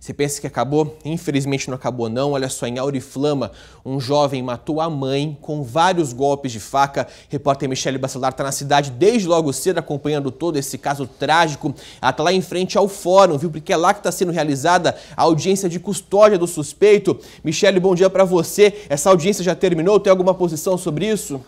Você pensa que acabou? Infelizmente não acabou não. Olha só, em Auriflama, um jovem matou a mãe com vários golpes de faca. Repórter Michele Bacelar está na cidade desde logo cedo acompanhando todo esse caso trágico. Ela está lá em frente ao fórum, viu? Porque é lá que está sendo realizada a audiência de custódia do suspeito. Michele, bom dia para você. Essa audiência já terminou? Tem alguma posição sobre isso?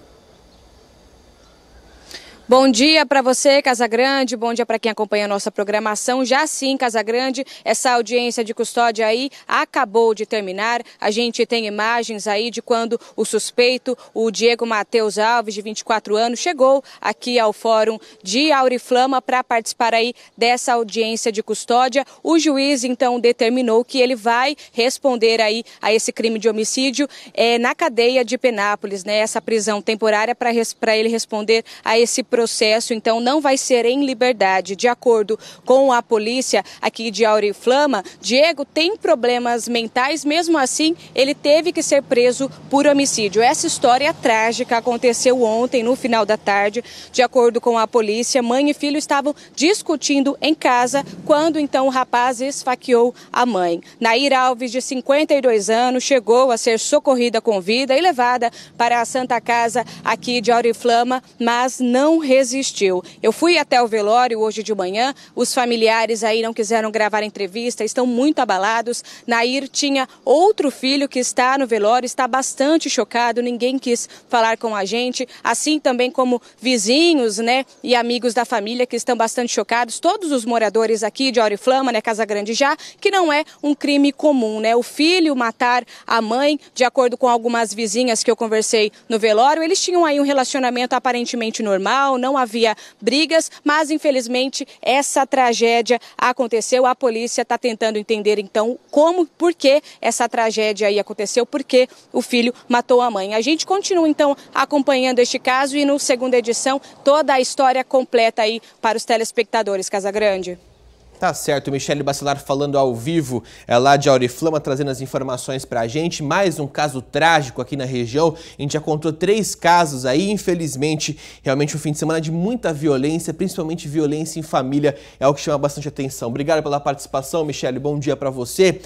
Bom dia para você, Casagrande. Bom dia para quem acompanha a nossa programação. Já sim, Casagrande, essa audiência de custódia aí acabou de terminar. A gente tem imagens aí de quando o suspeito, o Diego Matheus Alves, de 24 anos, chegou aqui ao Fórum de Auriflama para participar aí dessa audiência de custódia. O juiz então determinou que ele vai responder aí a esse crime de homicídio é, na cadeia de Penápolis, né? Essa prisão temporária para ele responder a esse processo processo, então, não vai ser em liberdade. De acordo com a polícia aqui de Auriflama, Diego tem problemas mentais, mesmo assim, ele teve que ser preso por homicídio. Essa história trágica aconteceu ontem, no final da tarde. De acordo com a polícia, mãe e filho estavam discutindo em casa quando, então, o rapaz esfaqueou a mãe. Nair Alves, de 52 anos, chegou a ser socorrida com vida e levada para a Santa Casa aqui de Auriflama, mas não resistiu. Eu fui até o velório hoje de manhã, os familiares aí não quiseram gravar entrevista, estão muito abalados. Nair tinha outro filho que está no velório, está bastante chocado, ninguém quis falar com a gente, assim também como vizinhos, né, e amigos da família que estão bastante chocados, todos os moradores aqui de Oriflama, né, Casa Grande já, que não é um crime comum, né? O filho matar a mãe, de acordo com algumas vizinhas que eu conversei no velório, eles tinham aí um relacionamento aparentemente normal, normal, não havia brigas, mas infelizmente essa tragédia aconteceu. A polícia está tentando entender então como, por que essa tragédia aí aconteceu, por que o filho matou a mãe. A gente continua então acompanhando este caso e no segunda edição toda a história completa aí para os telespectadores Casa Grande. Tá certo, Michele Bacelar falando ao vivo é, lá de Auriflama, trazendo as informações pra gente. Mais um caso trágico aqui na região. A gente já contou três casos aí, infelizmente, realmente um fim de semana de muita violência, principalmente violência em família, é o que chama bastante atenção. Obrigado pela participação, Michele. Bom dia para você.